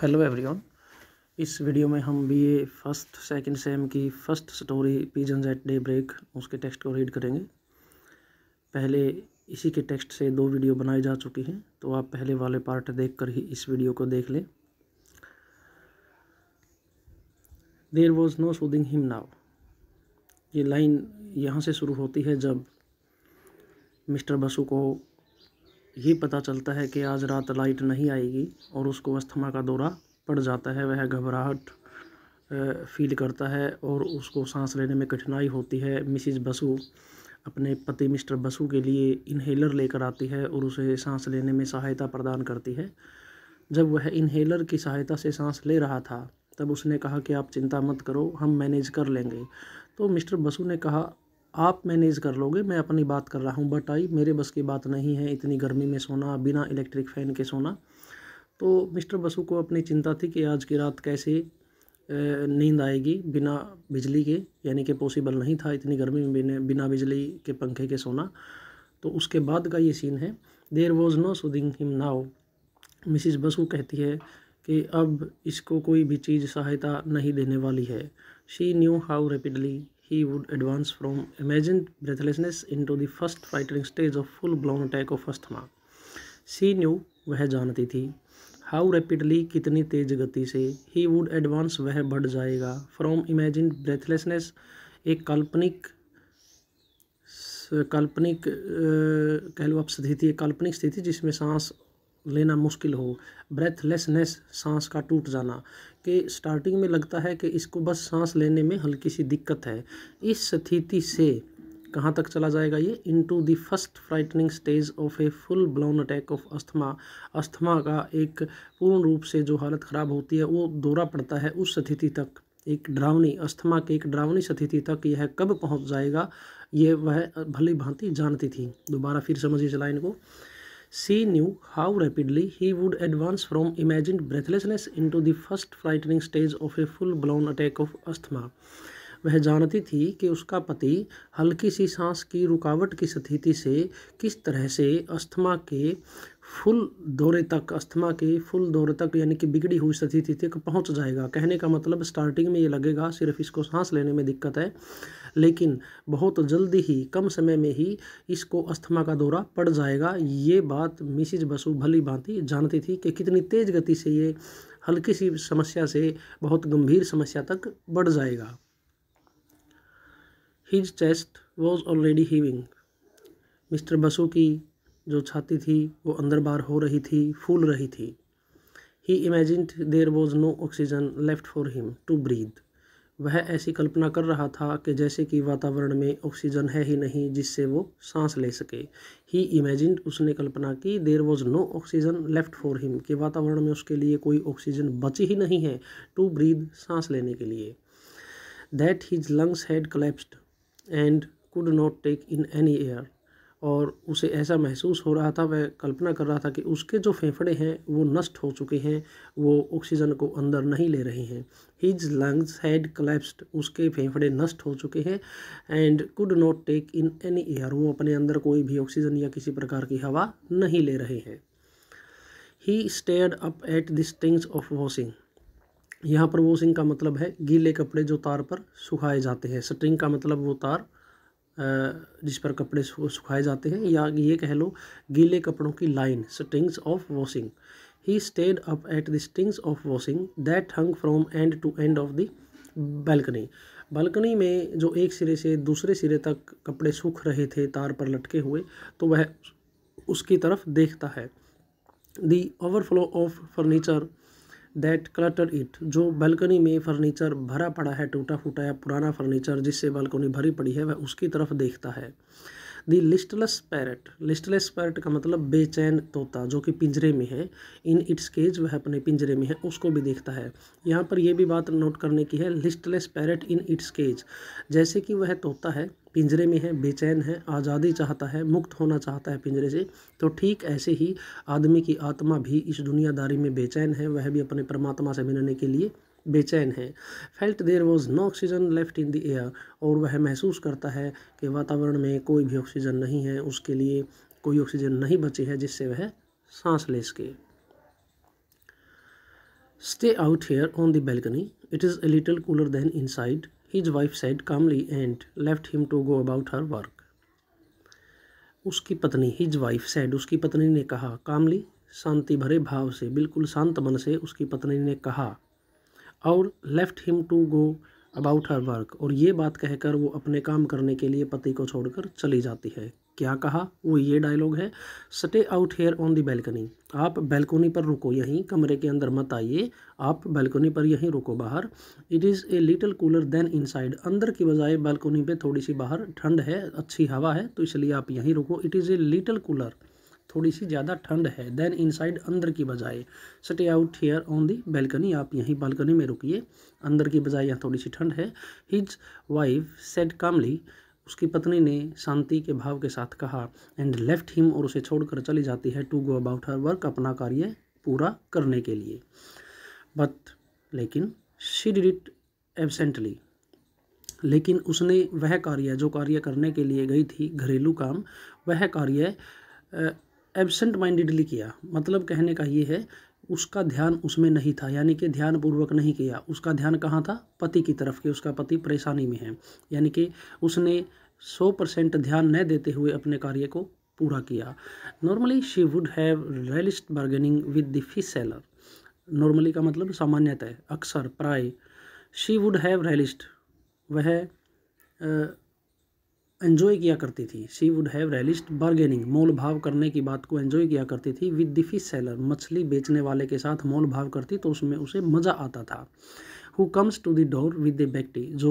Hello everyone इस video में हम B A first second sem की first story pigeon at daybreak उसके टेक्स्ट को रीड करेंगे पहले इसी के टेक्स्ट से दो वीडियो बनाई जा चुकी हैं तो आप पहले वाले पार्ट देख कर ही इस वीडियो को देख लें there was no soothing him now ये लाइन यहाँ से शुरू होती है जब मिस्टर बसु को ये पता चलता है कि आज रात लाइट नहीं आएगी और उसको अस्थमा का दौरा पड़ जाता है वह घबराहट फील करता है और उसको सांस लेने में कठिनाई होती है मिसिज़ बसु अपने पति मिस्टर बसु के लिए इन्हेलर लेकर आती है और उसे सांस लेने में सहायता प्रदान करती है जब वह इन्हेलर की सहायता से सांस ले रहा था तब उसने कहा कि आप चिंता मत करो हम मैनेज कर लेंगे तो मिस्टर बसु ने कहा आप मैनेज कर लोगे मैं अपनी बात कर रहा हूँ बट आई मेरे बस की बात नहीं है इतनी गर्मी में सोना बिना इलेक्ट्रिक फ़ैन के सोना तो मिस्टर बसु को अपनी चिंता थी कि आज की रात कैसे नींद आएगी बिना बिजली के यानी कि पॉसिबल नहीं था इतनी गर्मी में बिना बिजली के पंखे के सोना तो उसके बाद का ये सीन है there was no soothing him now Mrs Basu कहती है कि अब इसको कोई भी चीज़ सहायता नहीं देने वाली है she knew how rapidly he would advance from imagined breathlessness into the first frightening stage of full-blown attack of asthma. She knew वह जानती थी हाउ रैपिडली कितनी तेज गति से ही वुड एडवांस वह बढ़ जाएगा फ्रॉम इमेजिन ब्रेथलेसनेस एक काल्पनिक काल्पनिक कह लो आप स्थिति काल्पनिक स्थिति जिसमें सांस लेना मुश्किल हो ब्रेथलेसनेस सांस का टूट जाना कि स्टार्टिंग में लगता है कि इसको बस सांस लेने में हल्की सी दिक्कत है इस स्थिति से कहाँ तक चला जाएगा ये into the first frightening stage of a full blown attack of asthma asthma का एक पूर्ण रूप से जो हालत ख़राब होती है वो दौरा पड़ता है उस स्थिति तक एक ड्रावनी अस्थमा के एक ड्रावनी स्थिति तक यह कब पहुंच जाएगा ये वह भली भांति जानती थी दोबारा फिर समझिए चला इनको She knew how rapidly he would advance from imagined breathlessness into the first frightening stage of a full-blown attack of asthma. वह जानती थी कि उसका पति हल्की सी सांस की रुकावट की स्थिति से किस तरह से अस्थमा के फुल दौरे तक अस्थमा के फुल दौरे तक यानी कि बिगड़ी हुई स्थिति तक पहुंच जाएगा कहने का मतलब स्टार्टिंग में ये लगेगा सिर्फ इसको सांस लेने में दिक्कत है लेकिन बहुत जल्दी ही कम समय में ही इसको अस्थमा का दौरा पड़ जाएगा ये बात मिसिज बसु भली भांति जानती थी कि कितनी तेज़ गति से ये हल्की सी समस्या से बहुत गंभीर समस्या तक बढ़ जाएगा his chest was already heaving Mr Basu की जो छाती थी वो अंदर बार हो रही थी फूल रही थी he imagined there was no oxygen left for him to breathe वह ऐसी कल्पना कर रहा था कि जैसे कि वातावरण में ऑक्सीजन है ही नहीं जिससे वो सांस ले सके ही इमेजिनड उसने कल्पना की there was no oxygen left for him कि वातावरण में उसके लिए कोई ऑक्सीजन बची ही नहीं है टू ब्रीद सांस लेने के लिए that his lungs had collapsed and could not take in any air और उसे ऐसा महसूस हो रहा था वह कल्पना कर रहा था कि उसके जो फेफड़े हैं वो नष्ट हो चुके हैं वो ऑक्सीजन को अंदर नहीं ले रहे हैं हिज लंग्स हैड कलेप्सड उसके फेफड़े नष्ट हो चुके हैं and could not take in any air वो अपने अंदर कोई भी ऑक्सीजन या किसी प्रकार की हवा नहीं ले रहे हैं he stayed up at this things of washing यहाँ पर वॉशिंग का मतलब है गीले कपड़े जो तार पर सुखाए जाते हैं स्ट्रिंग का मतलब वो तार जिस पर कपड़े सुखाए जाते हैं या ये कह लो गीले कपड़ों की line strings of washing he stayed up at the strings of washing that hung from end to end of the balcony balcony में जो एक सिरे से दूसरे सिरे तक कपड़े सूख रहे थे तार पर लटके हुए तो वह उसकी तरफ देखता है the overflow of furniture that clutter it जो बालकनी में फर्नीचर भरा पड़ा है टूटा फूटा या पुराना फर्नीचर जिससे बालकनी भरी पड़ी है वह उसकी तरफ देखता है the listless parrot listless parrot का मतलब बेचैन तोता जो कि पिंजरे में है इन इट्स केज वह अपने पिंजरे में है उसको भी देखता है यहाँ पर यह भी बात नोट करने की है listless parrot in its cage जैसे कि वह तोता है पिंजरे में है बेचैन है आज़ादी चाहता है मुक्त होना चाहता है पिंजरे से तो ठीक ऐसे ही आदमी की आत्मा भी इस दुनियादारी में बेचैन है वह भी अपने परमात्मा से मिलने के लिए बेचैन है felt there was no oxygen left in the air और वह महसूस करता है कि वातावरण में कोई भी ऑक्सीजन नहीं है उसके लिए कोई ऑक्सीजन नहीं बची है जिससे वह सांस ले सके stay out here on the balcony it is a little cooler than inside his wife said calmly and left him to go about her work उसकी पत्नी हिज वाइफ सेड उसकी पत्नी ने कहा कामली शांति भरे भाव से बिल्कुल शांत मन से उसकी पत्नी ने कहा और left him to go about her work और ये बात कहकर वो अपने काम करने के लिए पति को छोड़कर चली जाती है क्या कहा वो ये डायलॉग है stay out here on the balcony आप बैल्कनी पर रुको यहीं कमरे के अंदर मत आइए आप बैल्कनी पर यहीं रुको बाहर it is a little cooler than inside अंदर की बजाय बैल्कनी पे थोड़ी सी बाहर ठंड है अच्छी हवा है तो इसलिए आप यहीं रुको it is a little cooler थोड़ी सी ज़्यादा ठंड है देन इनसाइड अंदर की बजाय stay out here on the balcony आप यहीं बालकनी में रुकिए अंदर की बजाय यहाँ थोड़ी सी ठंड है हिज वाइफ सेड कामली उसकी पत्नी ने शांति के भाव के साथ कहा एंड लेफ्ट हिम और उसे छोड़कर चली जाती है to go about her work अपना कार्य पूरा करने के लिए बट लेकिन शी डिड इट एबसेंटली लेकिन उसने वह कार्य जो कार्य करने के लिए गई थी घरेलू काम वह कार्य एबसेंट माइंडेडली किया मतलब कहने का ये है उसका ध्यान उसमें नहीं था यानी कि ध्यान पूर्वक नहीं किया उसका ध्यान कहाँ था पति की तरफ कि उसका पति परेशानी में है यानी कि उसने सौ परसेंट ध्यान न देते हुए अपने कार्य को पूरा किया normally she would have relished bargaining with the fish seller normally का मतलब सामान्यतः अक्सर प्राय शी वुड हैव रेलिस्ट वह एंजॉय किया करती थी she would have relished bargaining मोल भाव करने की बात को एंजॉय किया करती थी विद द फिश सेलर मछली बेचने वाले के साथ मोल भाव करती तो उसमें उसे मज़ा आता था who comes to the door with a basket जो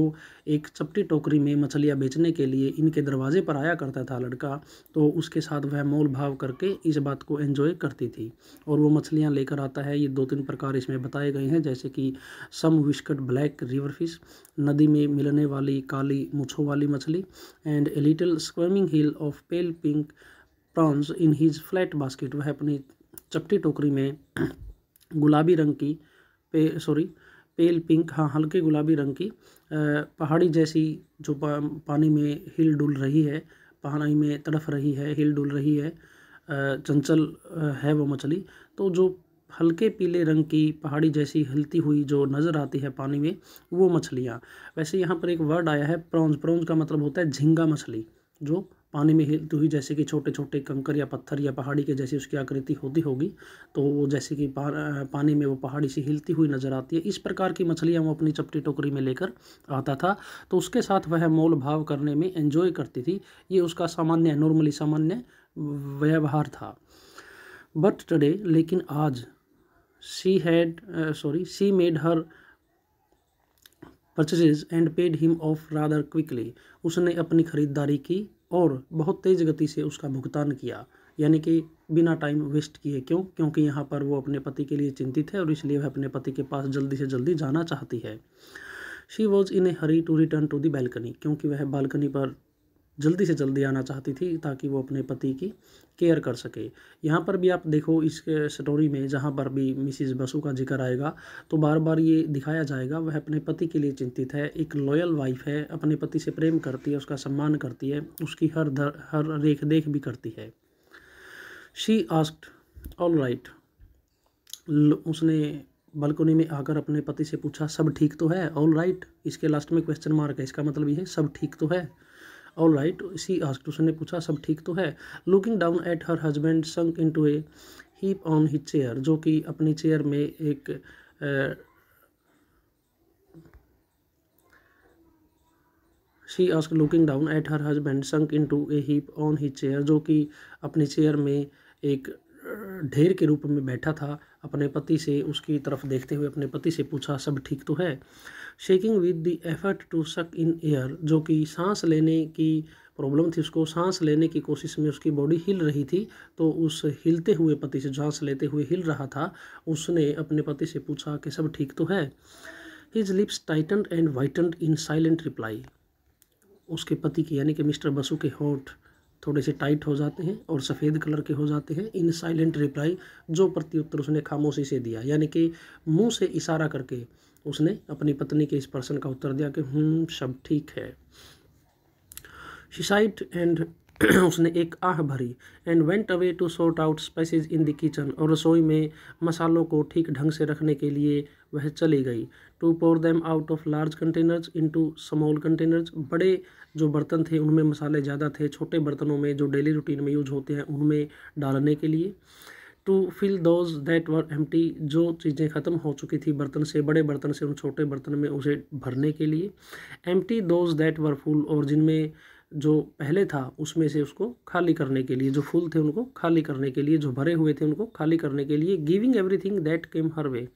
एक चपटी टोकरी में मछलियाँ बेचने के लिए इनके दरवाजे पर आया करता था लड़का तो उसके साथ वह मोल भाव करके इस बात को एंजॉय करती थी और वो मछलियाँ लेकर आता है ये दो तीन प्रकार इसमें बताए गए हैं जैसे कि some whiskered black river fish नदी में मिलने वाली काली मुछों वाली मछली and a little squirming hill of pale pink prawns in his flat basket वह अपनी चपटी टोकरी में गुलाबी रंग की पे सॉरी पेल पिंक हाँ हल्के गुलाबी रंग की पहाड़ी जैसी जो पा, पानी में हिल डुल रही है पहाड़ी में तड़फ रही है हिल डुल रही है चंचल है वो मछली तो जो हल्के पीले रंग की पहाड़ी जैसी हिलती हुई जो नज़र आती है पानी में वो मछलियाँ वैसे यहाँ पर एक वर्ड आया है प्रॉन्ज प्रॉन्ज का मतलब होता है झींगा मछली जो पानी में हिलती हुई जैसे कि छोटे छोटे कंकर या पत्थर या पहाड़ी के जैसी उसकी आकृति होती होगी तो वो जैसे कि पानी में वो पहाड़ी सी हिलती हुई नज़र आती है इस प्रकार की मछलियाँ वो अपनी चपटी टोकरी में लेकर आता था तो उसके साथ वह मोल भाव करने में एंजॉय करती थी ये उसका सामान्य नॉर्मली सामान्य व्यवहार था बट टडे लेकिन आज she had sorry she made her purchases and paid him off rather quickly उसने अपनी खरीदारी की और बहुत तेज़ गति से उसका भुगतान किया यानी कि बिना टाइम वेस्ट किए क्यों क्योंकि यहाँ पर वो अपने पति के लिए चिंतित है और इसलिए वह अपने पति के पास जल्दी से जल्दी जाना चाहती है she was in a hurry to return to the balcony क्योंकि वह बालकनी पर जल्दी से जल्दी आना चाहती थी ताकि वो अपने पति की केयर कर सके यहाँ पर भी आप देखो इस स्टोरी में जहाँ पर भी मिसिज बसु का जिक्र आएगा तो बार बार ये दिखाया जाएगा वह अपने पति के लिए चिंतित है एक लॉयल वाइफ है अपने पति से प्रेम करती है उसका सम्मान करती है उसकी हर धर हर रेख देख भी करती है शी आस्ट ऑल राइट उसने बालकोनी में आकर अपने पति से पूछा सब ठीक तो है ऑल राइट right? इसके लास्ट में क्वेश्चन मार्क है इसका मतलब ये है सब ठीक तो है ऑल राइट इसी हॉस्टूसन ने पूछा सब ठीक तो है looking down at her husband sunk in to a heap on his chair जो कि अपनी चेयर में एक she asked looking down at her husband sunk in to a heap on his chair जो कि अपनी चेयर में एक ढेर के रूप में बैठा था अपने पति से उसकी तरफ देखते हुए अपने पति से पूछा सब ठीक तो है shaking with the effort to suck in air जो कि सांस लेने की प्रॉब्लम थी उसको सांस लेने की कोशिश में उसकी बॉडी हिल रही थी तो उस हिलते हुए पति से सांस लेते हुए हिल रहा था उसने अपने पति से पूछा कि सब ठीक तो है his lips tighten and whiten in silent reply उसके पति की यानी कि मिस्टर बसु के होठ थोड़े से टाइट हो जाते हैं और सफ़ेद कलर के हो जाते हैं इन साइलेंट रिप्लाई जो प्रत्युत्तर उसने खामोशी से दिया यानी कि मुंह से इशारा करके उसने अपनी पत्नी के इस प्रश्न का उत्तर दिया कि हम हम्म, सब ठीक है शिसाइट एंड उसने एक आह भरी and went away to sort out spices in the kitchen और रसोई में मसालों को ठीक ढंग से रखने के लिए वह चली गई to pour them out of large containers into small containers बड़े जो बर्तन थे उनमें मसाले ज़्यादा थे छोटे बर्तनों में जो डेली रूटीन में यूज होते हैं उनमें डालने के लिए to fill those that were एम जो चीज़ें ख़त्म हो चुकी थी बर्तन से बड़े बर्तन से उन छोटे बर्तन में उसे भरने के लिए empty those that were full और जिनमें जो पहले था उसमें से उसको खाली करने के लिए जो फुल थे उनको खाली करने के लिए जो भरे हुए थे उनको खाली करने के लिए giving everything that came her way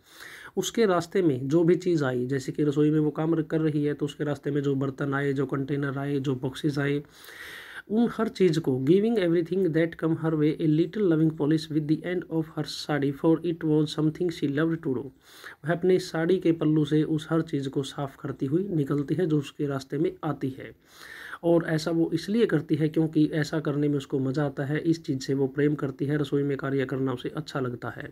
उसके रास्ते में जो भी चीज़ आई जैसे कि रसोई में वो काम कर रही है तो उसके रास्ते में जो बर्तन आए जो कंटेनर आए जो बॉक्सेस आए उन हर चीज़ को giving everything that come her way a little loving polish with the end of her sari for it was something she loved to do वह अपनी साड़ी के पल्लू से उस हर चीज़ को साफ करती हुई निकलती है जो उसके रास्ते में आती है और ऐसा वो इसलिए करती है क्योंकि ऐसा करने में उसको मज़ा आता है इस चीज़ से वो प्रेम करती है रसोई में कार्य करना उसे अच्छा लगता है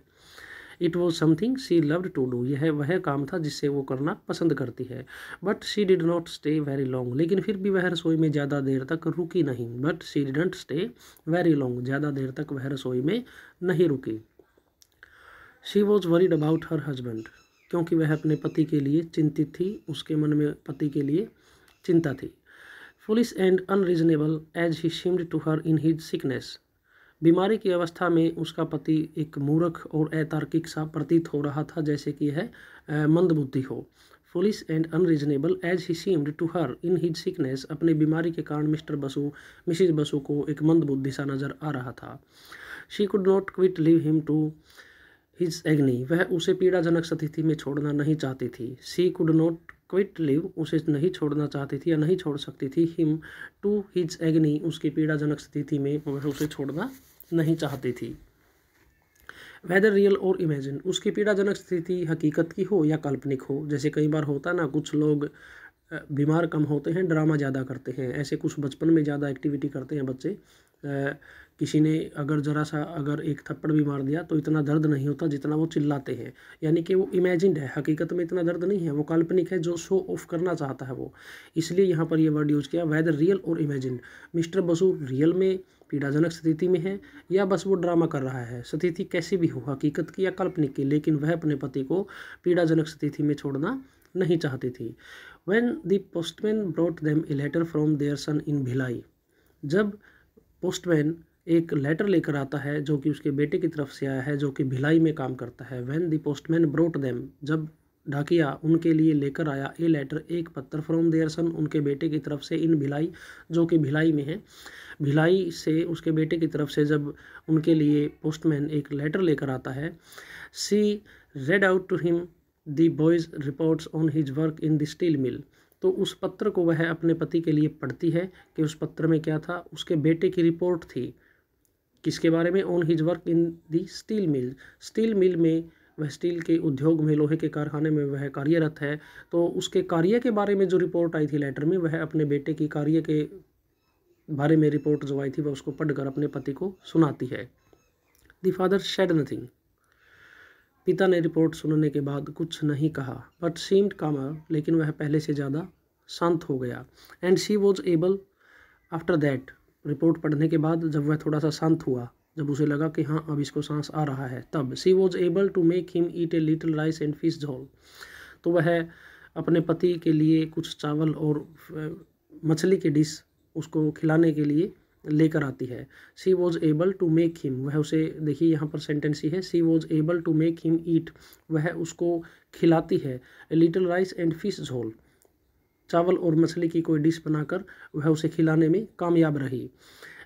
it was something she loved to do यह वह काम था जिससे वो करना पसंद करती है but she did not stay very long लेकिन फिर भी वह रसोई में ज़्यादा देर तक रुकी नहीं but she didn't stay very long ज़्यादा देर तक वह रसोई में नहीं रुकी she was worried about her husband क्योंकि वह अपने पति के लिए चिंतित थी उसके मन में पति के लिए चिंता थी foolish and unreasonable as he seemed to her in his sickness बीमारी की अवस्था में उसका पति एक मूर्ख और अतार्किक सा प्रतीत हो रहा था जैसे कि है मंदबुद्धि हो foolish and unreasonable as he seemed to her in his sickness अपनी बीमारी के कारण मिस्टर बसु मिसिज बसु को एक मंदबुद्धि सा नज़र आ रहा था she could not quite leave him to his agony वह उसे पीड़ाजनक स्थिति में छोड़ना नहीं चाहती थी she could not quite leave उसे नहीं छोड़ना चाहती थी या नहीं छोड़ सकती थी हिम टू हिज एग्नी उसकी पीड़ाजनक स्थिति में वह उसे छोड़ना नहीं चाहती थी वेदर रियल और इमेजिन उसकी पीड़ाजनक स्थिति हकीकत की हो या काल्पनिक हो जैसे कई बार होता ना कुछ लोग बीमार कम होते हैं ड्रामा ज़्यादा करते हैं ऐसे कुछ बचपन में ज़्यादा एक्टिविटी करते हैं बच्चे किसी ने अगर ज़रा सा अगर एक थप्पड़ भी मार दिया तो इतना दर्द नहीं होता जितना वो चिल्लाते हैं यानी कि वो इमेजिड है हकीकत में इतना दर्द नहीं है वो काल्पनिक है जो शो ऑफ करना चाहता है वो इसलिए यहाँ पर ये वर्ड यूज़ किया वैदर रियल और इमेजिन मिस्टर बसु रियल में पीड़ाजनक स्थिति में है या बस वो ड्रामा कर रहा है स्थिति कैसी भी हो हकीकत की या काल्पनिक की लेकिन वह अपने पति को पीड़ाजनक स्थिति में छोड़ना नहीं चाहती थी when the postman brought them a letter from their son in Bhilai जब पोस्टमैन एक लेटर लेकर आता है जो कि उसके बेटे की तरफ से आया है जो कि भिलाई में काम करता है when the postman brought them जब ढाकिया उनके लिए लेकर आया ए लेटर एक पत्थर फ्रॉम देयर सन उनके बेटे की तरफ से इन भिलाई जो कि भिलाई में है भिलाई से उसके बेटे की तरफ से जब उनके लिए पोस्टमैन एक लेटर लेकर आता है she read out to him the boy's reports on his work in the steel mill तो उस पत्र को वह अपने पति के लिए पढ़ती है कि उस पत्र में क्या था उसके बेटे की रिपोर्ट थी किसके बारे में on his work in the steel mill steel mill में वह स्टील के उद्योग में लोहे के कारखाने में वह कार्यरत है तो उसके कार्य के बारे में जो रिपोर्ट आई थी लेटर में वह अपने बेटे की कार्य के बारे में रिपोर्ट जो आई थी वह उसको पढ़कर अपने पति को सुनाती है द फादर शेड नथिंग पिता ने रिपोर्ट सुनने के बाद कुछ नहीं कहा बट सीम्ड कामर लेकिन वह पहले से ज़्यादा शांत हो गया and she was able after that report पढ़ने के बाद जब वह थोड़ा सा शांत हुआ जब उसे लगा कि हाँ अब इसको सांस आ रहा है तब she was able to make him eat a little rice and fish jhol तो वह अपने पति के लिए कुछ चावल और मछली की डिश उसको खिलाने के लिए लेकर आती है she was able to make him वह उसे देखिए यहाँ पर सेंटेंस ही है she was able to make him eat वह उसको खिलाती है लिटल राइस एंड फिश झोल चावल और मछली की कोई डिश बनाकर वह उसे खिलाने में कामयाब रही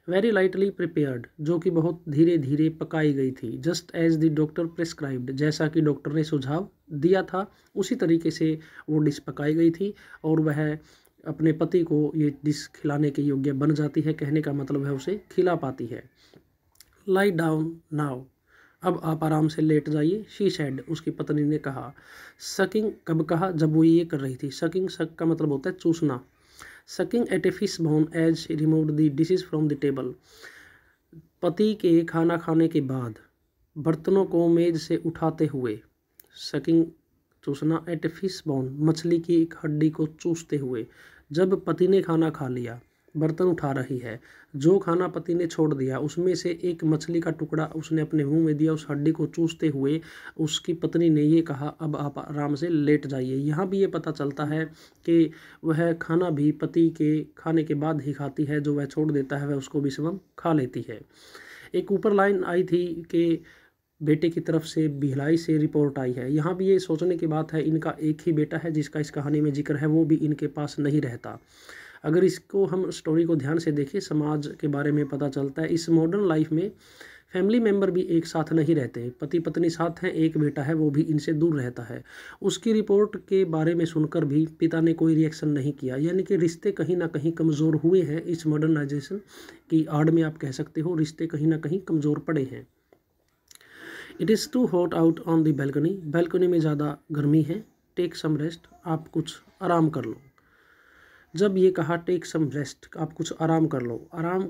वेरी लाइटली प्रिपेयर्ड जो कि बहुत धीरे धीरे पकाई गई थी just as the doctor prescribed जैसा कि डॉक्टर ने सुझाव दिया था उसी तरीके से वो डिश पकाई गई थी और वह अपने पति को ये डिश खिलाने के योग्य बन जाती है कहने का मतलब है उसे खिला पाती है लाई डाउन नाव अब आप आराम से लेट जाइए शी सैड उसकी पत्नी ने कहा सकिंग कब कहा जब वो ये कर रही थी सकिंग सक का मतलब होता है चूसना sucking at a fish bone as remove the dishes from the table पति के खाना खाने के बाद बर्तनों को मेज से उठाते हुए सकिंग चूसना एट फिश बोन मछली की एक हड्डी को चूसते हुए जब पति ने खाना खा लिया बर्तन उठा रही है जो खाना पति ने छोड़ दिया उसमें से एक मछली का टुकड़ा उसने अपने मुंह में दिया उस हड्डी को चूसते हुए उसकी पत्नी ने ये कहा अब आप आराम से लेट जाइए यहाँ भी ये पता चलता है कि वह खाना भी पति के खाने के बाद ही खाती है जो वह छोड़ देता है वह उसको भी स्वयं खा लेती है एक ऊपर लाइन आई थी कि बेटे की तरफ से भिलाई से रिपोर्ट आई है यहाँ भी ये सोचने की बात है इनका एक ही बेटा है जिसका इस कहानी में जिक्र है वो भी इनके पास नहीं रहता अगर इसको हम स्टोरी को ध्यान से देखें समाज के बारे में पता चलता है इस मॉडर्न लाइफ में फैमिली मेम्बर भी एक साथ नहीं रहते पति पत्नी साथ हैं एक बेटा है वो भी इनसे दूर रहता है उसकी रिपोर्ट के बारे में सुनकर भी पिता ने कोई रिएक्शन नहीं किया यानी कि रिश्ते कहीं ना कहीं कमज़ोर हुए हैं इस मॉडर्नाइजेशन की आड़ में आप कह सकते हो रिश्ते कहीं ना कहीं कमज़ोर पड़े हैं it is too hot out on the balcony balcony में ज़्यादा गर्मी है टेक सम रेस्ट आप कुछ आराम कर लो जब ये कहा टेक सम रेस्ट आप कुछ आराम कर लो आराम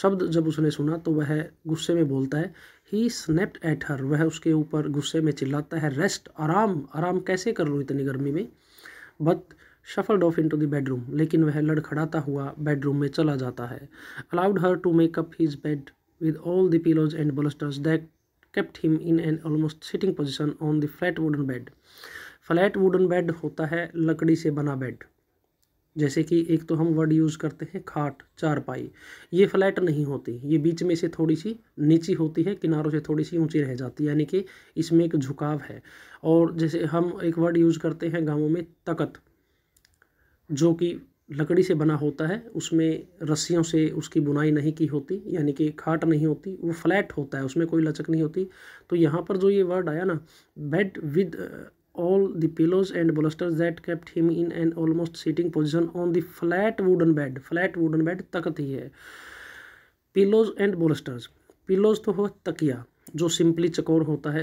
शब्द जब उसने सुना तो वह गुस्से में बोलता है ही स्नैप्ड एट हर वह उसके ऊपर गुस्से में चिल्लाता है रेस्ट आराम आराम कैसे कर लो इतनी गर्मी में but shuffled off into the bedroom लेकिन वह लड़खड़ाता हुआ बेडरूम में चला जाता है allowed her to make up his bed with all the pillows and bolsters that kept him in an almost sitting position on the flat wooden bed flat wooden bed होता है लकड़ी से बना बेड जैसे कि एक तो हम वर्ड यूज़ करते हैं खाट चारपाई ये फ्लैट नहीं होती ये बीच में से थोड़ी सी नीची होती है किनारों से थोड़ी सी ऊंची रह जाती है यानी कि इसमें एक झुकाव है और जैसे हम एक वर्ड यूज़ करते हैं गांवों में तकत जो कि लकड़ी से बना होता है उसमें रस्सियों से उसकी बुनाई नहीं की होती यानी कि खाट नहीं होती वो फ्लैट होता है उसमें कोई लचक नहीं होती तो यहाँ पर जो ये वर्ड आया ना bed with all the pillows and bolsters that kept him in an almost sitting position on the flat wooden bed flat wooden bed hi hai pillows and bolsters pillows to हो takiya जो simply चकोर होता है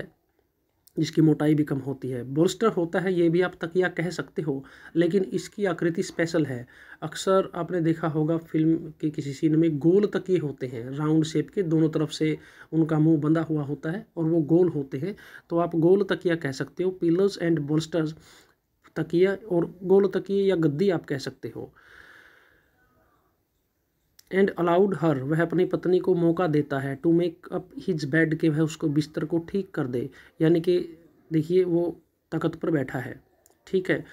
जिसकी मोटाई भी कम होती है बोलस्टर होता है ये भी आप तकिया कह सकते हो लेकिन इसकी आकृति स्पेशल है अक्सर आपने देखा होगा फिल्म के किसी सीन में गोल तकिए होते हैं राउंड शेप के दोनों तरफ से उनका मुंह बंधा हुआ होता है और वो गोल होते हैं तो आप गोल तकिया कह सकते हो पिलर्स एंड बोलस्टर्स तकिया और गोल तकिए या गद्दी आप कह सकते हो एंड अलाउड हर वह अपनी पत्नी को मौका देता है to make up his bed के वह उसको बिस्तर को ठीक कर दे यानी कि देखिए वो तखत पर बैठा है ठीक है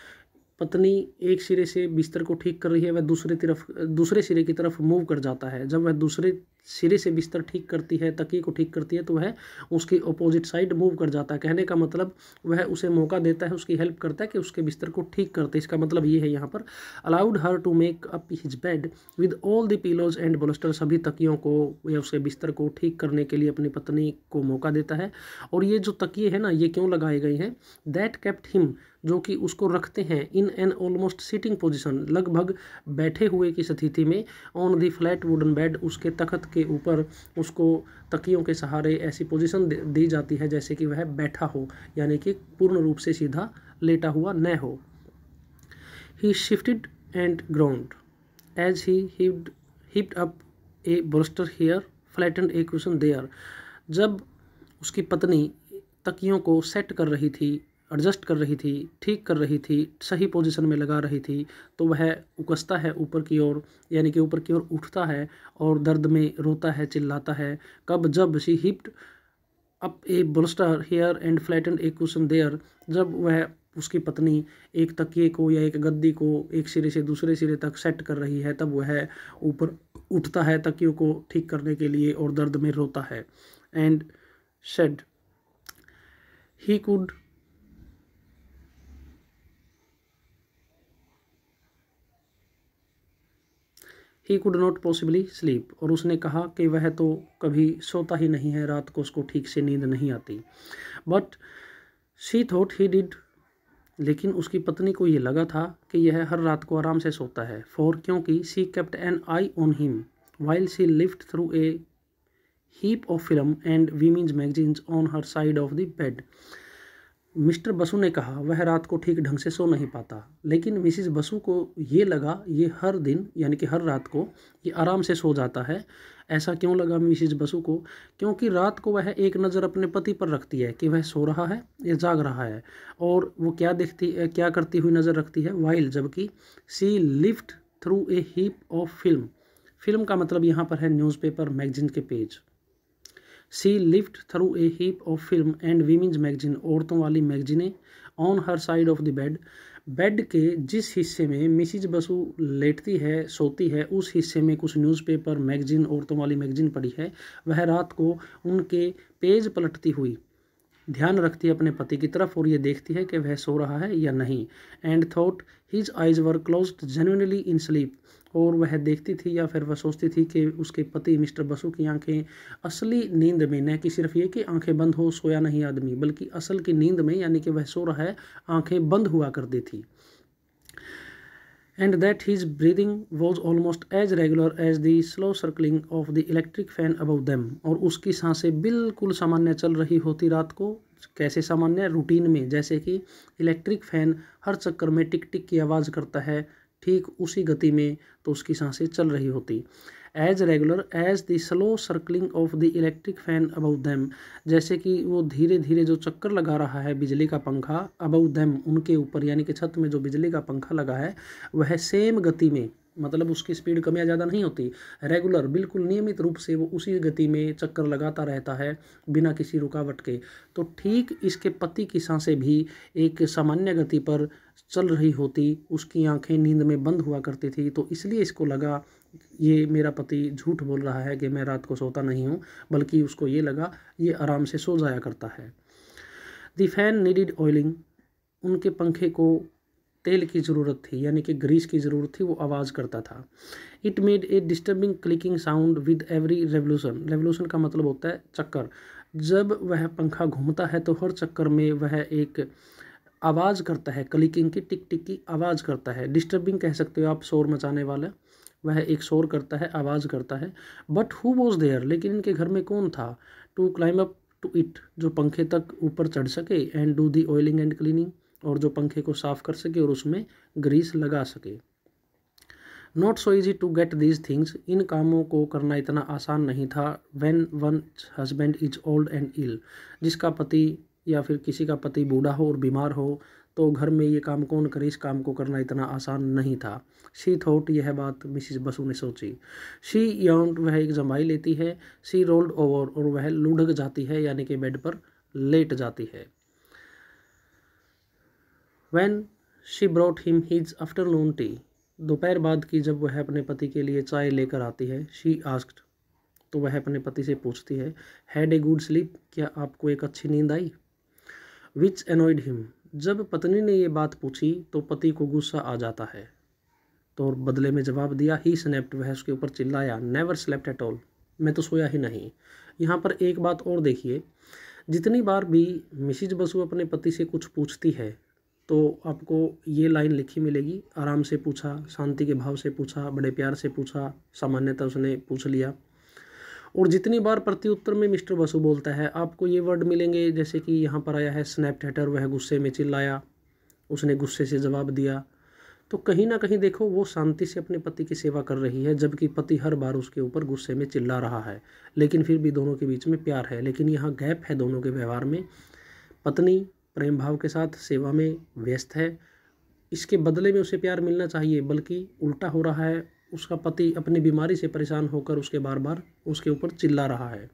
पत्नी एक सिरे से बिस्तर को ठीक कर रही है वह दूसरे तरफ दूसरे सिरे की तरफ मूव कर जाता है जब वह दूसरे सिरे से बिस्तर ठीक करती है तकी को ठीक करती है तो वह उसकी अपोजिट साइड मूव कर जाता है कहने का मतलब वह उसे मौका देता है उसकी हेल्प करता है कि उसके बिस्तर को ठीक करते इसका मतलब ये है यहाँ पर allowed her to make up his bed with all the pillows and bolster सभी तकियों को या उसके बिस्तर को ठीक करने के लिए अपनी पत्नी को मौका देता है और ये जो तकिए हैं ना ये क्यों लगाए गए हैं दैट कैप्ट हिम जो कि उसको रखते हैं in an almost sitting position लगभग बैठे हुए की स्थिति में on the flat wooden bed उसके तखत के ऊपर उसको तकियों के सहारे ऐसी पोजीशन दी जाती है जैसे कि वह बैठा हो यानी कि पूर्ण रूप से सीधा लेटा हुआ न हो ही shifted and ground as he hipped up a bolster here flattened a question there जब उसकी पत्नी तकियों को सेट कर रही थी एडजस्ट कर रही थी ठीक कर रही थी सही पोजीशन में लगा रही थी तो वह उकसता है ऊपर की ओर यानी कि ऊपर की ओर उठता है और दर्द में रोता है चिल्लाता है कब जब she hipped up a bolster here and flatten a cushion there जब वह उसकी पत्नी एक तकिए को या एक गद्दी को एक सिरे से दूसरे सिरे तक सेट कर रही है तब वह ऊपर उठता है तकियों को ठीक करने के लिए और दर्द में रोता है and said he could he could not possibly sleep और उसने कहा कि वह तो कभी सोता ही नहीं है रात को उसको ठीक से नींद नहीं आती but she thought he did लेकिन उसकी पत्नी को ये लगा था कि यह हर रात को आराम से सोता है फॉर क्योंकि she kept an eye on him while she lift through a heap of film and women's magazines on her side of the bed Mr Basu ने कहा वह रात को ठीक ढंग से सो नहीं पाता लेकिन मिसिस बसु को ये लगा ये हर दिन यानी कि हर रात को ये आराम से सो जाता है ऐसा क्यों लगा मिसिस बसु को क्योंकि रात को वह एक नज़र अपने पति पर रखती है कि वह सो रहा है या जाग रहा है और वो क्या देखती क्या करती हुई नज़र रखती है वाइल जबकि she lift through a heap of film film का मतलब यहाँ पर है न्यूज़पेपर मैगजीन के page she lift through a heap of film and women's magazine औरतों वाली मैगजीनें on her side of the bed bed के जिस हिस्से में मिसिज बसु लेटती है सोती है उस हिस्से में कुछ न्यूज़पेपर मैगजीन औरतों वाली मैगजीन पड़ी है वह रात को उनके पेज पलटती हुई ध्यान रखती है अपने पति की तरफ और ये देखती है कि वह सो रहा है या नहीं and thought his eyes were close genuinely in sleep और वह देखती थी या फिर वह सोचती थी कि उसके पति मिस्टर बसु की आंखें असली नींद में न कि सिर्फ ये कि आंखें बंद हो सोया नहीं आदमी बल्कि असल की नींद में यानी कि वह सो रहा है आंखें बंद हुआ करती थी and that his breathing was almost as regular as the slow circling of the electric fan above them और उसकी सांसें बिल्कुल सामान्य चल रही होती रात को कैसे सामान्य रूटीन में जैसे कि इलेक्ट्रिक फ़ैन हर चक्कर में टिक टिक की आवाज़ करता है ठीक उसी गति में तो उसकी सांसें चल रही होती as regular as the slow circling of the electric fan above them जैसे कि वो धीरे धीरे जो चक्कर लगा रहा है बिजली का पंखा अबाउट दैम उनके ऊपर यानी कि छत में जो बिजली का पंखा लगा है वह सेम गति में मतलब उसकी स्पीड कम या ज़्यादा नहीं होती रेगुलर बिल्कुल नियमित रूप से वो उसी गति में चक्कर लगाता रहता है बिना किसी रुकावट के तो ठीक इसके पति की सांसें भी एक सामान्य गति पर चल रही होती उसकी आंखें नींद में बंद हुआ करती थी तो इसलिए इसको लगा ये मेरा पति झूठ बोल रहा है कि मैं रात को सोता नहीं हूँ बल्कि उसको ये लगा ये आराम से सो जाया करता है दी फैन नीडिड ऑयलिंग उनके पंखे को तेल की ज़रूरत थी यानी कि ग्रीस की ज़रूरत थी वो आवाज़ करता था it made a disturbing clicking sound with every revolution revolution का मतलब होता है चक्कर जब वह पंखा घूमता है तो हर चक्कर में वह एक आवाज़ करता है क्लिकिंग की टिक टिक की आवाज़ करता है डिस्टर्बिंग कह सकते हो आप शोर मचाने वाला वह एक शोर करता है आवाज़ करता है बट हु वॉज देयर लेकिन इनके घर में कौन था to climb up to it जो पंखे तक ऊपर चढ़ सके and do the oiling and cleaning और जो पंखे को साफ कर सके और उसमें ग्रीस लगा सके not so easy to get these things इन कामों को करना इतना आसान नहीं था when one husband is old and ill जिसका पति या फिर किसी का पति बूढ़ा हो और बीमार हो तो घर में ये काम कौन करे इस काम को करना इतना आसान नहीं था शी थॉट यह बात मिसिस बसु ने सोची शी याउंट वह एक जमाई लेती है शी रोल्ड ओवर और वह लुढ़क जाती है यानी कि बेड पर लेट जाती है when she brought him his afternoon tea दोपहर बाद की जब वह अपने पति के लिए चाय लेकर आती है शी आस्क्ड तो वह अपने पति से पूछती है हैड ए गुड स्लीप क्या आपको एक अच्छी नींद आई विच एनॉइड हिम जब पत्नी ने यह बात पूछी तो पति को गुस्सा आ जाता है तो बदले में जवाब दिया ही स्नेप्ट वह उसके ऊपर चिल्लाया नेवर स्लेप्ट एट ऑल मैं तो सोया ही नहीं यहाँ पर एक बात और देखिए जितनी बार भी मिसिज बसु अपने पति से कुछ पूछती है तो आपको ये लाइन लिखी मिलेगी आराम से पूछा शांति के भाव से पूछा बड़े प्यार से पूछा सामान्यतः उसने पूछ लिया और जितनी बार प्रत्युत्तर में मिस्टर बसु बोलता है आपको ये वर्ड मिलेंगे जैसे कि यहाँ पर आया है स्नैपचैटर वह गुस्से में चिल्लाया उसने गुस्से से जवाब दिया तो कहीं ना कहीं देखो वो शांति से अपने पति की सेवा कर रही है जबकि पति हर बार उसके ऊपर गुस्से में चिल्ला रहा है लेकिन फिर भी दोनों के बीच में प्यार है लेकिन यहाँ गैप है दोनों के व्यवहार में पत्नी प्रेम भाव के साथ सेवा में व्यस्त है इसके बदले में उसे प्यार मिलना चाहिए बल्कि उल्टा हो रहा है उसका पति अपनी बीमारी से परेशान होकर उसके बार बार उसके ऊपर चिल्ला रहा है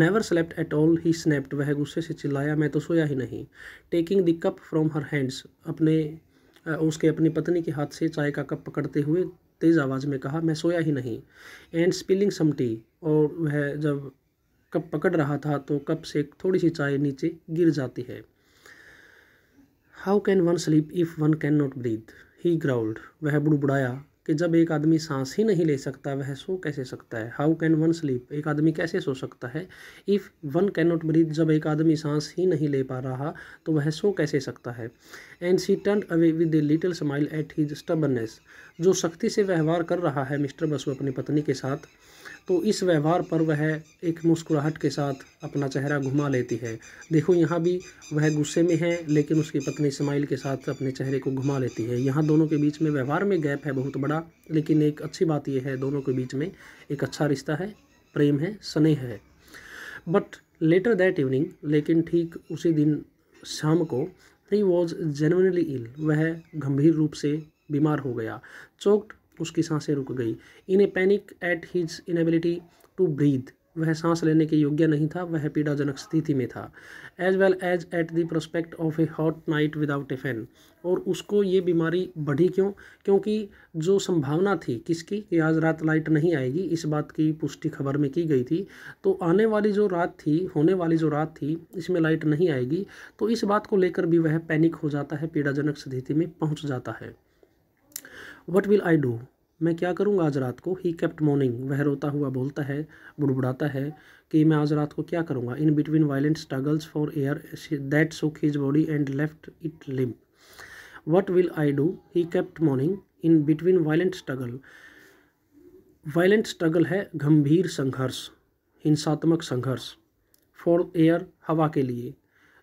never slept at all he snapped वह गुस्से से चिल्लाया मैं तो सोया ही नहीं taking the cup from her hands अपने उसके अपनी पत्नी के हाथ से चाय का कप पकड़ते हुए तेज़ आवाज़ में कहा मैं सोया ही नहीं एंड स्पिलिंग सम टी और वह जब कप पकड़ रहा था तो कप से थोड़ी सी चाय नीचे गिर जाती है how can one sleep if one can not breathe he growled वह बुड़बुड़ाया कि जब एक आदमी सांस ही नहीं ले सकता वह सो कैसे सकता है हाउ कैन वन स्लीप एक आदमी कैसे सो सकता है if one can not breathe जब एक आदमी सांस ही नहीं ले पा रहा तो वह सो कैसे सकता है and she turn away with a little smile at his stubbornness जो सख्ती से व्यवहार कर रहा है मिस्टर बसु अपनी पत्नी के साथ तो इस व्यवहार पर वह एक मुस्कुराहट के साथ अपना चेहरा घुमा लेती है देखो यहाँ भी वह गुस्से में है लेकिन उसकी पत्नी स्माइल के साथ अपने चेहरे को घुमा लेती है यहाँ दोनों के बीच में व्यवहार में गैप है बहुत बड़ा लेकिन एक अच्छी बात यह है दोनों के बीच में एक अच्छा रिश्ता है प्रेम है स्नेह है बट लेटर दैट इवनिंग लेकिन ठीक उसी दिन शाम को ही वॉज जेनवनली इल वह गंभीर रूप से बीमार हो गया चोक्ड उसकी सांसें रुक गई in a panic at his inability to breathe वह सांस लेने के योग्य नहीं था वह पीड़ाजनक स्थिति में था as well as at the prospect of a hot night without a fan और उसको ये बीमारी बढ़ी क्यों क्योंकि जो संभावना थी किसकी कि आज रात लाइट नहीं आएगी इस बात की पुष्टि खबर में की गई थी तो आने वाली जो रात थी होने वाली जो रात थी इसमें लाइट नहीं आएगी तो इस बात को लेकर भी वह पैनिक हो जाता है पीड़ाजनक स्थिति में पहुँच जाता है वट विल आई डू मैं क्या करूँगा आज रात को ही कैप्ट मॉर्निंग वह रोता हुआ बोलता है बुड़बुड़ाता है कि मैं आज रात को क्या करूँगा in between violent struggles for air that shook his body and left it limp what will I do he kept moaning in between violent struggle violent struggle है गंभीर संघर्ष हिंसात्मक संघर्ष फॉर एयर हवा के लिए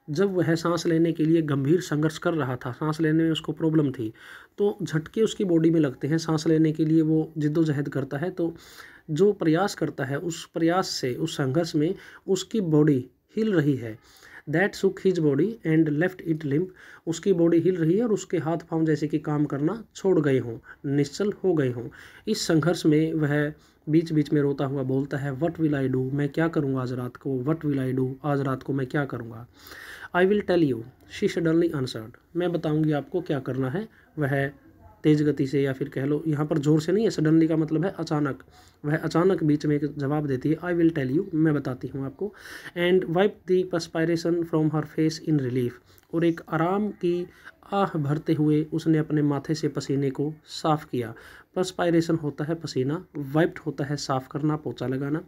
जब वह सांस लेने के लिए गंभीर संघर्ष कर रहा था सांस लेने में उसको प्रॉब्लम थी तो झटके उसकी बॉडी में लगते हैं सांस लेने के लिए वो जिद्दोजहद करता है तो जो प्रयास करता है उस प्रयास से उस संघर्ष में उसकी बॉडी हिल रही है that shook his body and left it limp उसकी बॉडी हिल रही है और उसके हाथ पाँव जैसे कि काम करना छोड़ गए हों निश्चल हो गए हों इस संघर्ष में वह बीच बीच में रोता हुआ बोलता है वट विल आई डू मैं क्या करूँगा आज रात को वट विल आई डू आज रात को मैं क्या करूँगा I will tell you she suddenly answered मैं बताऊंगी आपको क्या करना है वह तेज़ गति से या फिर कह लो यहाँ पर ज़ोर से नहीं है सडनली का मतलब है अचानक वह अचानक बीच में एक जवाब देती है आई विल टेल यू मैं बताती हूँ आपको and wipe the perspiration from her face in relief और एक आराम की आह भरते हुए उसने अपने माथे से पसीने को साफ़ किया पर्सपायरेशन होता है पसीना वाइप्ड होता है साफ़ करना पोछा लगाना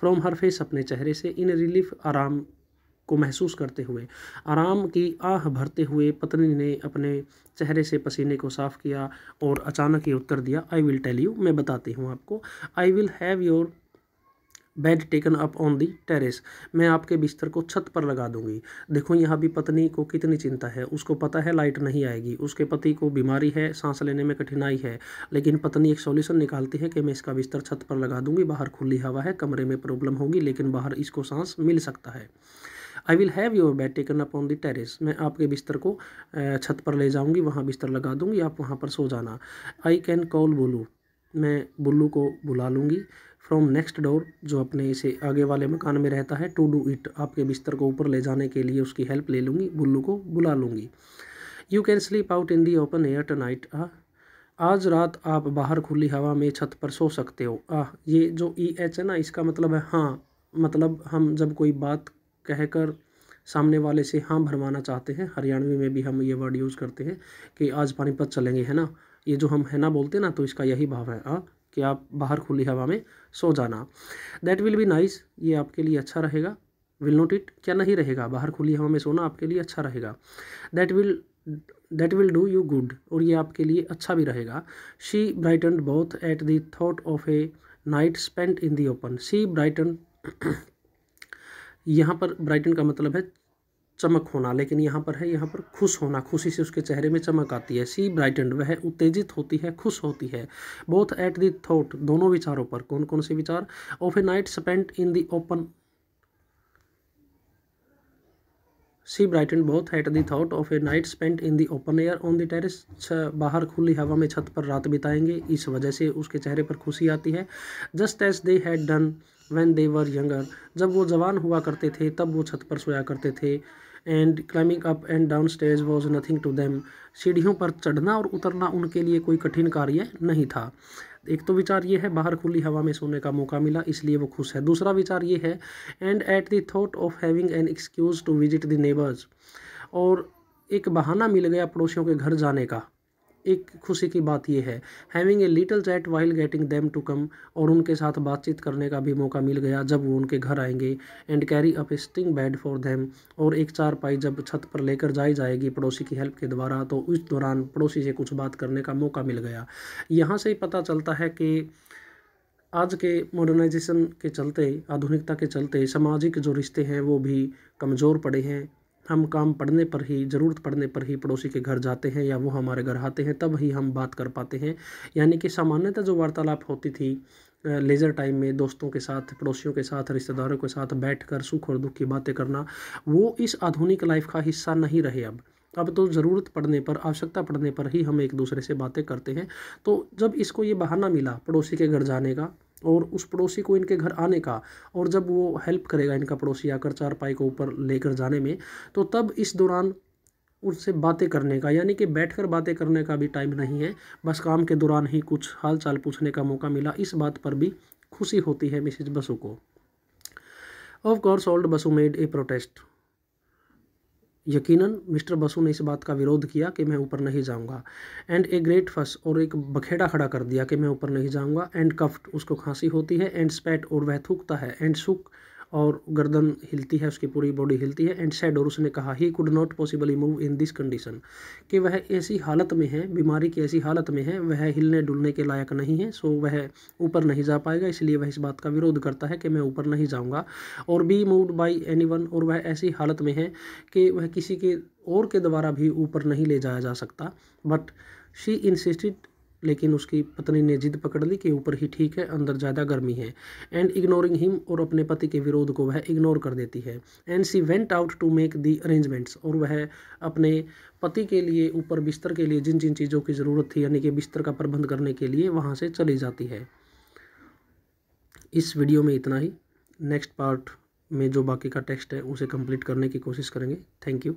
फ्रॉम हर फेस अपने चेहरे से इन रिलीफ आराम को महसूस करते हुए आराम की आह भरते हुए पत्नी ने अपने चेहरे से पसीने को साफ़ किया और अचानक ही उत्तर दिया आई विल टेल यू मैं बताती हूँ आपको I will have your bed taken up on the terrace मैं आपके बिस्तर को छत पर लगा दूंगी देखो यहाँ भी पत्नी को कितनी चिंता है उसको पता है लाइट नहीं आएगी उसके पति को बीमारी है सांस लेने में कठिनाई है लेकिन पत्नी एक सॉल्यूशन निकालती है कि मैं इसका बिस्तर छत पर लगा दूंगी बाहर खुली हवा है कमरे में प्रॉब्लम होगी लेकिन बाहर इसको सांस मिल सकता है I will have your bed taken upon the terrace मैं आपके बिस्तर को छत पर ले जाऊँगी वहाँ बिस्तर लगा दूंगी आप वहाँ पर सो जाना आई कैन कॉल बुलू मैं बुल्लू को बुला लूँगी फ्रॉम नेक्स्ट डोर जो अपने इसे आगे वाले मकान में रहता है टू डू इट आपके बिस्तर को ऊपर ले जाने के लिए उसकी हेल्प ले लूँगी बुल्लू को बुला लूँगी you can sleep out in the open air tonight आ आज रात आप बाहर खुली हवा में छत पर सो सकते हो आ ये जो ई e एच है ना इसका मतलब है हाँ मतलब हम जब कोई बात कहकर सामने वाले से हाँ भरवाना चाहते हैं हरियाणवी में भी हम ये वर्ड यूज़ करते हैं कि आज पानीपत चलेंगे है ना ये जो हम है ना बोलते ना तो इसका यही भाव है हाँ कि आप बाहर खुली हवा में सो जाना दैट विल बी नाइस ये आपके लिए अच्छा रहेगा विल नोट इट क्या नहीं रहेगा बाहर खुली हवा में सोना आपके लिए अच्छा रहेगा that will that will do you good और ये आपके लिए अच्छा भी रहेगा she brighten both at that thought of a night spent in the open she brighten यहाँ पर ब्राइटन का मतलब है चमक होना लेकिन यहाँ पर है यहाँ पर खुश होना खुशी से उसके चेहरे में चमक आती है सी ब्राइटन वह उत्तेजित होती है खुश होती है बोथ एट दी थॉट दोनों विचारों पर कौन कौन से विचार of a night spent in the open she brighten both at the thought of a night spent in the open air on the terrace बाहर खुली हवा में छत पर रात बिताएंगे इस वजह से उसके चेहरे पर खुशी आती है just as they had done when they were younger जब वो जवान हुआ करते थे तब वो छत पर सोया करते थे and climbing up and down stairs was nothing to them सीढ़ियों पर चढ़ना और उतरना उनके लिए कोई कठिन कार्य नहीं था एक तो विचार ये है बाहर खुली हवा में सोने का मौका मिला इसलिए वो खुश है दूसरा विचार ये है and at the thought of having an excuse to visit the neighbours और एक बहाना मिल गया पड़ोसियों के घर जाने का एक खुशी की बात यह है having a little chat while getting them to come और उनके साथ बातचीत करने का भी मौका मिल गया जब वो उनके घर आएंगे and carry up string bed for them और एक चार पाई जब छत पर लेकर जाई जाएगी पड़ोसी की हेल्प के द्वारा तो उस दौरान पड़ोसी से कुछ बात करने का मौका मिल गया यहाँ से ही पता चलता है कि आज के मॉडर्नाइजेशन के चलते आधुनिकता के चलते सामाजिक जो रिश्ते हैं वो भी कमज़ोर पड़े हैं हम काम पड़ने पर ही ज़रूरत पड़ने पर ही पड़ोसी के घर जाते हैं या वो हमारे घर आते हैं तब ही हम बात कर पाते हैं यानी कि सामान्यतः जो वार्तालाप होती थी लेज़र टाइम में दोस्तों के साथ पड़ोसियों के साथ रिश्तेदारों के साथ बैठकर सुख और दुख की बातें करना वो इस आधुनिक लाइफ का हिस्सा नहीं रहे अब अब तो ज़रूरत पड़ने पर आवश्यकता पड़ने पर ही हम एक दूसरे से बातें करते हैं तो जब इसको ये बहाना मिला पड़ोसी के घर जाने का और उस पड़ोसी को इनके घर आने का और जब वो हेल्प करेगा इनका पड़ोसी आकर चारपाई को ऊपर लेकर जाने में तो तब इस दौरान उनसे बातें करने का यानी कि बैठकर बातें करने का भी टाइम नहीं है बस काम के दौरान ही कुछ हाल चाल पूछने का मौका मिला इस बात पर भी खुशी होती है मिसिज बसु को of course old Basu made a protest यकीनन मिस्टर बसु ने इस बात का विरोध किया कि मैं ऊपर नहीं जाऊंगा एंड ए ग्रेट फस और एक बखेड़ा खड़ा कर दिया कि मैं ऊपर नहीं जाऊंगा एंड कफ्ट उसको खांसी होती है एंड स्पैट और वह थूकता है एंड सुख और गर्दन हिलती है उसकी पूरी बॉडी हिलती है एंड सैड और उसने कहा he could not possibly move in this condition कि वह ऐसी हालत में है बीमारी की ऐसी हालत में है वह हिलने डुलने के लायक नहीं है सो वह ऊपर नहीं जा पाएगा इसलिए वह इस बात का विरोध करता है कि मैं ऊपर नहीं जाऊँगा और बी मूव्ड बाई एनी और वह ऐसी हालत में है कि वह किसी के और के द्वारा भी ऊपर नहीं ले जाया जा सकता बट शी इंसिस्टिड लेकिन उसकी पत्नी ने जिद पकड़ ली कि ऊपर ही ठीक है अंदर ज़्यादा गर्मी है एंड इग्नोरिंग हिम और अपने पति के विरोध को वह इग्नोर कर देती है and she went out to make the arrangements और वह अपने पति के लिए ऊपर बिस्तर के लिए जिन जिन चीज़ों की ज़रूरत थी यानी कि बिस्तर का प्रबंध करने के लिए वहाँ से चली जाती है इस वीडियो में इतना ही नेक्स्ट पार्ट में जो बाकी का टेक्स्ट है उसे कंप्लीट करने की कोशिश करेंगे थैंक यू